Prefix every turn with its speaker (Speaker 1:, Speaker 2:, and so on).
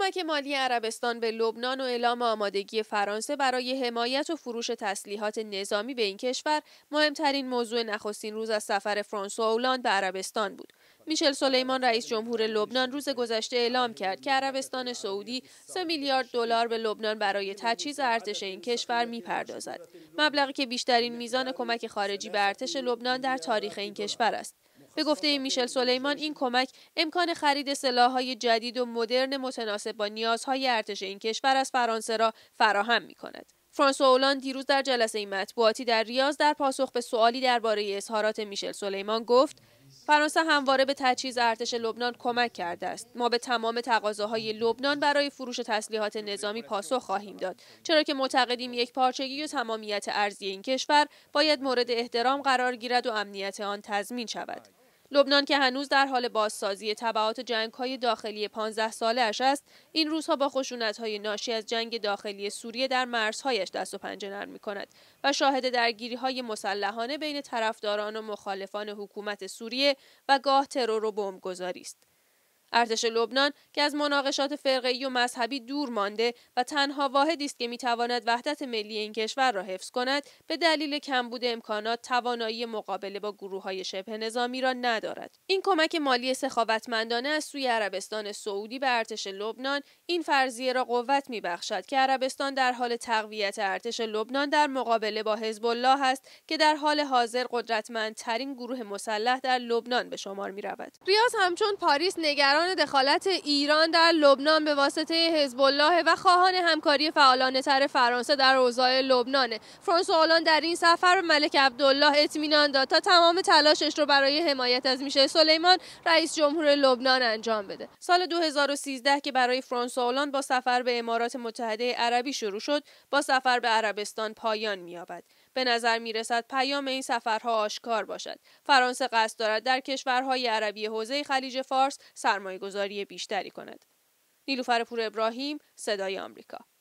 Speaker 1: کمک مالی عربستان به لبنان و اعلام آمادگی فرانسه برای حمایت و فروش تسلیحات نظامی به این کشور مهمترین موضوع نخستین روز از سفر فرانسوا اولاند به عربستان بود. میشل سلیمان رئیس جمهور لبنان روز گذشته اعلام کرد که عربستان سعودی 3 میلیارد دلار به لبنان برای تجهیز ارتش این کشور میپردازد. مبلغی که بیشترین میزان کمک خارجی به ارتش لبنان در تاریخ این کشور است. به گفته میشل سلیمان این کمک امکان خرید سلاح‌های جدید و مدرن متناسب با نیازهای ارتش این کشور از فرانسه را فراهم می کند. فرانسوا اولان دیروز در جلسه مطبوعاتی در ریاض در پاسخ به سوالی درباره اظهارات میشل سلیمان گفت فرانسه همواره به تجهیز ارتش لبنان کمک کرده است ما به تمام تقاضاهای لبنان برای فروش تسلیحات نظامی پاسخ خواهیم داد چرا که معتقدیم یک پارچگی و تمامیت ارزی این کشور باید مورد احترام قرار گیرد و امنیت آن تضمین شود لبنان که هنوز در حال بازسازی طبعات های داخلی 15 ساله اش است، این روزها با های ناشی از جنگ داخلی سوریه در مرزهایش دست و پنجه نرم می‌کند و شاهد های مسلحانه بین طرفداران و مخالفان حکومت سوریه و گاه ترور و بمبگذاری است. ارتش لبنان که از مناقشات فرقی و مذهبی دور مانده و تنها واحدی است که میتواند وحدت ملی این کشور را حفظ کند به دلیل کمبود امکانات توانایی مقابله با گروه های شبه نظامی را ندارد این کمک مالی سخاوتمندانه از سوی عربستان سعودی به ارتش لبنان این فرضیه را قوت میبخشد که عربستان در حال تقویت ارتش لبنان در مقابله با حزب الله است که در حال حاضر قدرتمندترین گروه مسلح در لبنان به شمار می رود. ریاض همچون پاریس نگران دخالت ایران در لبنان به واسطه حزب الله و خواهان همکاری فعالانه تر فرانسه در اوضاع لبنان فرانسوا اولان در این سفر به ملک عبدالله اطمینان داد تا تمام تلاشش رو برای حمایت از میشه سلیمان رئیس جمهور لبنان انجام بده سال 2013 که برای فرانسوا اولان با سفر به امارات متحده عربی شروع شد با سفر به عربستان پایان می‌یابد به نظر می رسد پیام این سفرها آشکار باشد فرانسه قصد دارد در کشورهای عربی حوزه خلیج فارس سرمایه گذاری بیشتری کند نیلوفر پور ابراهیم صدای آمریکا